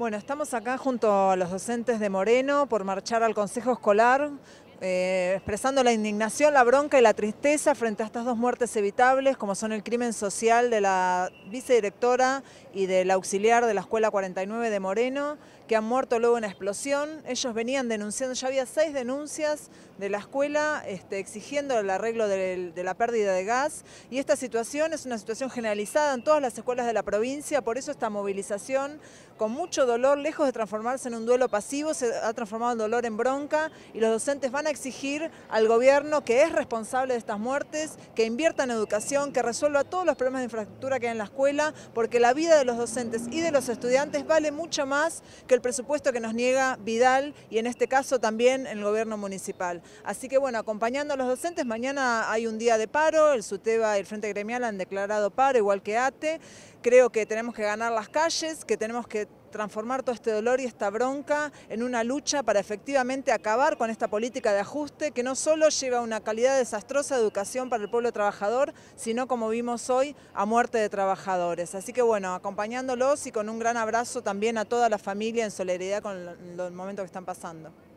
Bueno, estamos acá junto a los docentes de Moreno por marchar al Consejo Escolar eh, expresando la indignación, la bronca y la tristeza frente a estas dos muertes evitables, como son el crimen social de la vicedirectora y del auxiliar de la Escuela 49 de Moreno, que han muerto luego en una explosión. Ellos venían denunciando, ya había seis denuncias de la escuela este, exigiendo el arreglo de, la pérdida de gas, y esta situación es una situación generalizada en todas las escuelas de la provincia, por eso esta movilización, con mucho dolor, lejos de transformarse en un duelo pasivo, se ha transformado en dolor en bronca, y los docentes van a exigir al gobierno que es responsable de estas muertes, que invierta en educación, que resuelva todos los problemas de infraestructura que hay en la escuela, porque la vida de los docentes y de los estudiantes vale mucho más que el presupuesto que nos niega Vidal y en este caso también el gobierno municipal. Así que bueno, acompañando a los docentes, mañana hay un día de paro, el SUTEBA y el Frente Gremial han declarado paro, igual que ATE. Creo que tenemos que ganar las calles, que tenemos que transformar todo este dolor y esta bronca en una lucha para efectivamente acabar con esta política de ajuste que no solo lleva a una calidad desastrosa de educación para el pueblo trabajador, sino como vimos hoy, a muerte de trabajadores. Así que bueno, acompañándolos y con un gran abrazo también a toda la familia en solidaridad con los momentos que están pasando.